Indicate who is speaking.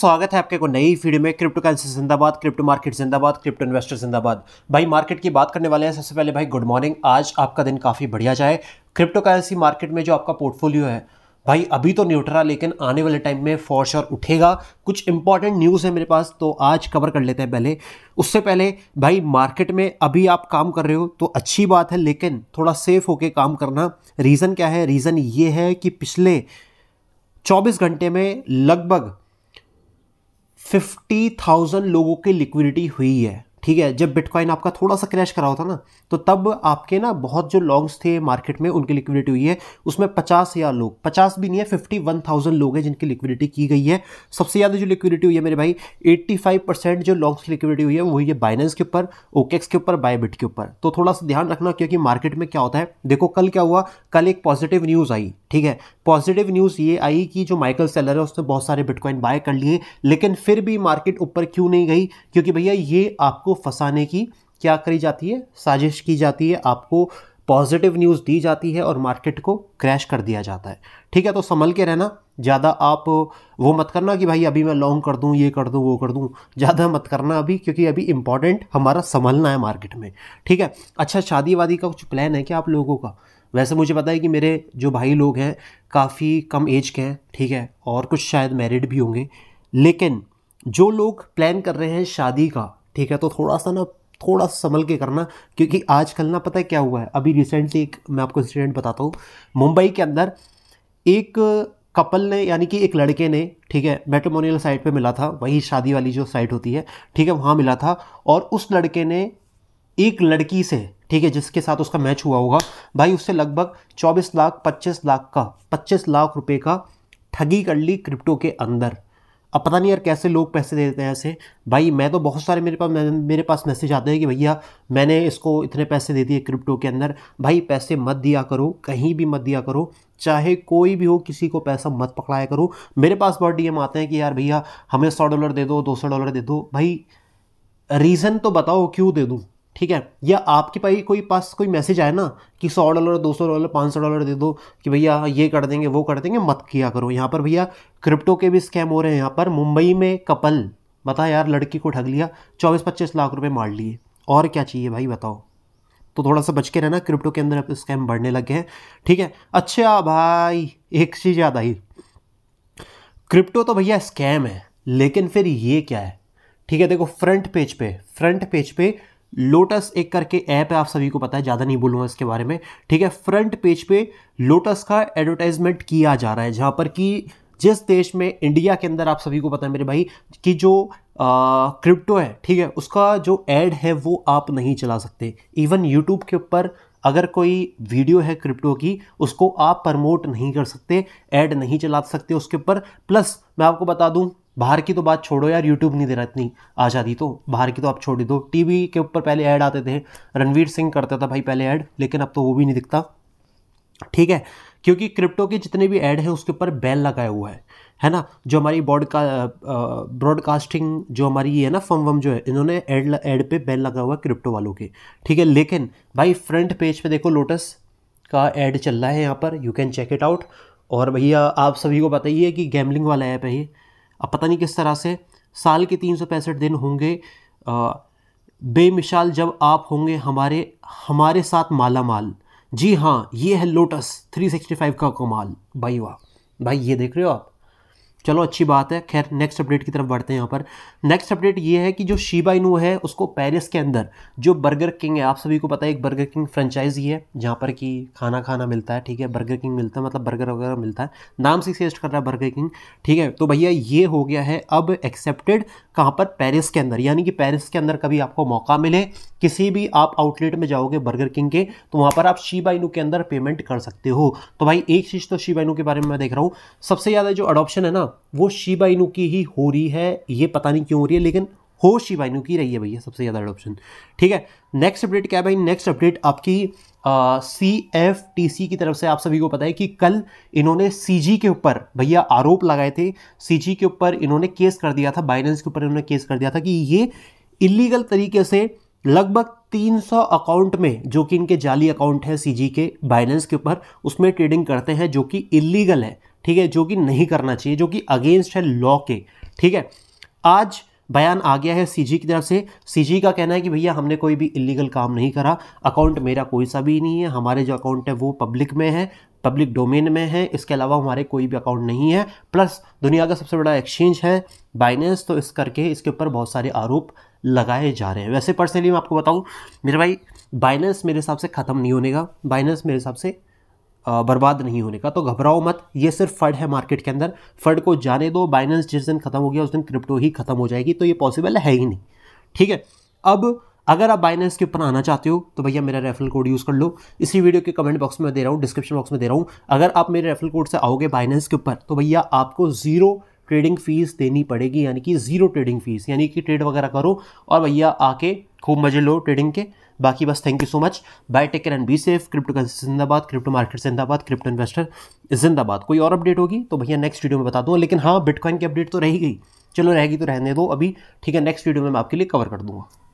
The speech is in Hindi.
Speaker 1: स्वागत है आपके को नई वीडियो में क्रिप्टो करेंसी जिंदाबाद क्रिप्टो मार्केट जिंदाबाद क्रिप्टो इन्वेस्टर जिंदाबाद भाई मार्केट की बात करने वाले हैं सबसे पहले भाई गुड मॉर्निंग आज आपका दिन काफ़ी बढ़िया जाए क्रिप्टो करेंसी मार्केट में जो आपका पोर्टफोलियो है भाई अभी तो न्यूट्रा लेकिन आने वाले टाइम में फॉर श्योर उठेगा कुछ इंपॉर्टेंट न्यूज़ है मेरे पास तो आज कवर कर लेते हैं पहले उससे पहले भाई मार्केट में अभी आप काम कर रहे हो तो अच्छी बात है लेकिन थोड़ा सेफ होके काम करना रीज़न क्या है रीज़न ये है कि पिछले 24 घंटे में लगभग फिफ्टी थाउजेंड लोगों की लिक्विडिटी हुई है ठीक है जब बिटकॉइन आपका थोड़ा सा क्रैश करा होता ना तो तब आपके ना बहुत जो लॉन्ग्स थे मार्केट में उनकी लिक्विडिटी हुई है उसमें पचास हज़ार लोग पचास भी नहीं है फिफ्टी वन थाउजेंड लोग हैं जिनकी लिक्विडिटी की गई है सबसे ज़्यादा जो लिक्विडिटी हुई है मेरे भाई एट्टी फाइव परसेंट जो लॉन्ग्स की लिक्विडिटी हुई है वो हुई है बाइनेंस के ऊपर ओकेक्स के ऊपर बायबिट के ऊपर तो थोड़ा सा ध्यान रखना क्योंकि मार्केट में क्या होता है देखो कल क्या हुआ कल एक पॉजिटिव न्यूज़ आई ठीक है पॉजिटिव न्यूज़ ये आई कि जो माइकल सेलर है उसने बहुत सारे बिटकॉइन बाय कर लिए लेकिन फिर भी मार्केट ऊपर क्यों नहीं गई क्योंकि भैया ये आपको आपको फंसाने की क्या करी जाती है साजिश की जाती है आपको पॉजिटिव न्यूज़ दी जाती है और मार्केट को क्रैश कर दिया जाता है ठीक है तो संभल के रहना ज़्यादा आप वो मत करना कि भाई अभी मैं लॉन्ग कर दूँ ये कर दूँ वो कर दूँ ज़्यादा मत करना अभी क्योंकि अभी इंपॉर्टेंट हमारा संभलना है मार्केट में ठीक है अच्छा शादी वादी का कुछ प्लान है क्या आप लोगों का वैसे मुझे पता है कि मेरे जो भाई लोग हैं काफ़ी कम एज के हैं ठीक है और कुछ शायद मैरिड भी होंगे लेकिन जो लोग प्लान कर रहे हैं शादी का ठीक है तो थोड़ा सा ना थोड़ा सा संभल के करना क्योंकि आजकल ना पता है क्या हुआ है अभी रिसेंटली एक मैं आपको इंसिडेंट बताता हूँ मुंबई के अंदर एक कपल ने यानी कि एक लड़के ने ठीक है मेट्रोमोनियल साइट पे मिला था वही शादी वाली जो साइट होती है ठीक है वहाँ मिला था और उस लड़के ने एक लड़की से ठीक है जिसके साथ उसका मैच हुआ होगा भाई उससे लगभग 24 लाख 25 लाख का 25 लाख रुपए का ठगी कर ली क्रिप्टो के अंदर अब पता नहीं यार कैसे लोग पैसे दे देते हैं ऐसे भाई मैं तो बहुत सारे मेरे पास मेरे पास मैसेज आते हैं कि भैया मैंने इसको इतने पैसे दे दिए क्रिप्टो के अंदर भाई पैसे मत दिया करो कहीं भी मत दिया करो चाहे कोई भी हो किसी को पैसा मत पकड़ाया करो मेरे पास बहुत डी आते हैं कि यार भैया हमें सौ डॉलर दे दो दो सौ डॉलर दे दो भाई रीज़न तो बताओ क्यों दे दूँ ठीक है या आपके पास कोई पास कोई मैसेज आए ना कि सौ डॉलर दो सौ डॉलर पाँच सौ डॉलर दे दो कि भैया ये कर देंगे वो कर देंगे मत किया करो यहाँ पर भैया क्रिप्टो के भी स्कैम हो रहे हैं यहाँ पर मुंबई में कपल बता यार लड़की को ठग लिया चौबीस पच्चीस लाख रुपए मार लिए और क्या चाहिए भाई बताओ तो थोड़ा सा बच के रहना क्रिप्टो के अंदर अब स्कैम बढ़ने लगे हैं ठीक है अच्छा भाई एक चीज़ याद आई क्रिप्टो तो भैया स्कैम है लेकिन फिर ये क्या है ठीक है देखो फ्रंट पेज पे फ्रंट पेज पे लोटस एक करके ऐप है आप सभी को पता है ज़्यादा नहीं बोलूँगा इसके बारे में ठीक है फ्रंट पेज पे लोटस का एडवर्टाइजमेंट किया जा रहा है जहाँ पर कि जिस देश में इंडिया के अंदर आप सभी को पता है मेरे भाई कि जो क्रिप्टो है ठीक है उसका जो एड है वो आप नहीं चला सकते इवन यूट्यूब के ऊपर अगर कोई वीडियो है क्रिप्टो की उसको आप प्रमोट नहीं कर सकते ऐड नहीं चला सकते उसके ऊपर प्लस मैं आपको बता दूं बाहर की तो बात छोड़ो यार यूट्यूब नहीं दे रहा इतनी आज़ादी तो बाहर की तो आप छोड़ दो टीवी के ऊपर पहले ऐड आते थे रणवीर सिंह करता था भाई पहले ऐड लेकिन अब तो वो भी नहीं दिखता ठीक है क्योंकि क्रिप्टो के जितने भी ऐड हैं उसके ऊपर बैन लगाया हुआ है है ना जो हमारी ब्रॉडका ब्रॉडकास्टिंग जो हमारी ये है ना फम वम जो है इन्होंने एड एड पे बैन लगा हुआ है क्रिप्टो वालों के ठीक है लेकिन भाई फ्रंट पेज पे देखो लोटस का ऐड चल रहा है यहाँ पर you can check it out और भैया आप सभी को बताइए कि गैमलिंग वाला ऐप है ये अब पता नहीं किस तरह से साल के तीन सौ पैंसठ दिन होंगे बेमिसाल जब आप होंगे हमारे हमारे साथ माला माल जी हाँ ये है लोटस 365 का कमाल भाई वाह भाई ये देख रहे हो आप चलो अच्छी बात है खैर नेक्स्ट अपडेट की तरफ बढ़ते हैं यहाँ पर नेक्स्ट अपडेट ये है कि जो शिबा इनू है उसको पेरिस के अंदर जो बर्गर किंग है आप सभी को पता है एक बर्गर किंग फ्रेंचाइजी है जहाँ पर कि खाना खाना मिलता है ठीक है बर्गर किंग मिलता है मतलब बर्गर वगैरह मिलता है नाम से सेस्ट कर रहा है बर्गर किंग ठीक है तो भैया ये हो गया है अब एक्सेप्टेड कहाँ पर पेरिस के अंदर यानी कि पेरिस के अंदर कभी आपको मौका मिले किसी भी आप आउटलेट में जाओगे बर्गर किंग के तो वहाँ पर आप शिबा इनू के अंदर पेमेंट कर सकते हो तो भाई एक चीज़ तो शिबा इनू के बारे में मैं देख रहा हूँ सबसे ज़्यादा जो अडोप्शन है ना वो शिबा इनू की ही हो रही है ये पता नहीं क्यों हो रही है लेकिन हो शिबा इनू की रही है भैया सबसे ज़्यादा अडोप्शन ठीक है नेक्स्ट अपडेट क्या है भाई नेक्स्ट अपडेट आपकी सी एफ टी सी की तरफ से आप सभी को पता है कि कल इन्होंने सी जी के ऊपर भैया आरोप लगाए थे सी जी के ऊपर इन्होंने केस कर दिया था बाइनेंस के ऊपर इन्होंने केस कर दिया था कि ये इलीगल तरीके से लगभग 300 अकाउंट में जो कि इनके जाली अकाउंट है सीजी के बाइनेंस के ऊपर उसमें ट्रेडिंग करते हैं जो कि इलीगल है ठीक है जो कि नहीं करना चाहिए जो कि अगेंस्ट है लॉ के ठीक है आज बयान आ गया है सीजी की तरफ से सीजी का कहना है कि भैया हमने कोई भी इलीगल काम नहीं करा अकाउंट मेरा कोई सा भी नहीं है हमारे जो अकाउंट है वो पब्लिक में है पब्लिक डोमेन में है इसके अलावा हमारे कोई भी अकाउंट नहीं है प्लस दुनिया का सबसे बड़ा एक्सचेंज है बाइनेंस तो इस करके इसके ऊपर बहुत सारे आरोप लगाए जा रहे हैं वैसे पर्सनली मैं आपको बताऊं मेरे भाई बाइनेंस मेरे हिसाब से ख़त्म नहीं होने का बाइनेंस मेरे हिसाब से बर्बाद नहीं होने का तो घबराओ मत ये सिर्फ फंड है मार्केट के अंदर फंड को जाने दो बाइनेंस जिस दिन खत्म हो गया उस दिन क्रिप्टो ही खत्म हो जाएगी तो ये पॉसिबल है ही नहीं ठीक है अब अगर आप बाइनेंस के ऊपर आना चाहते हो तो भैया मेरा रेफरल कोड यूज़ कर लो इसी वीडियो के कमेंट बॉक्स में दे रहा हूँ डिस्क्रिप्शन बॉक्स में दे रहा हूँ अगर आप मेरे रेफरल कोड से आओगे बाइनेंस के ऊपर तो भैया आपको जीरो ट्रेडिंग फीस देनी पड़ेगी यानी कि जीरो ट्रेडिंग फीस यानी कि ट्रेड वगैरह करो और भैया आके खूब मजे लो ट्रेडिंग के बाकी बस thank you so much bye take care and be safe crypto जिंदाबाद क्रिप्टो मार्केट जिंदाबाद क्रिप्टो इन्वेस्टर जिंदाबाद कोई और अपडेट होगी तो भैया नेक्स्ट वीडियो में बता दूँ लेकिन हाँ बिटकॉइन की अपडेट तो रहेगी चलो रहेगी तो रहने दो अभी ठीक है नेक्स्ट वीडियो में मैं आपके लिए कवर कर दूंगा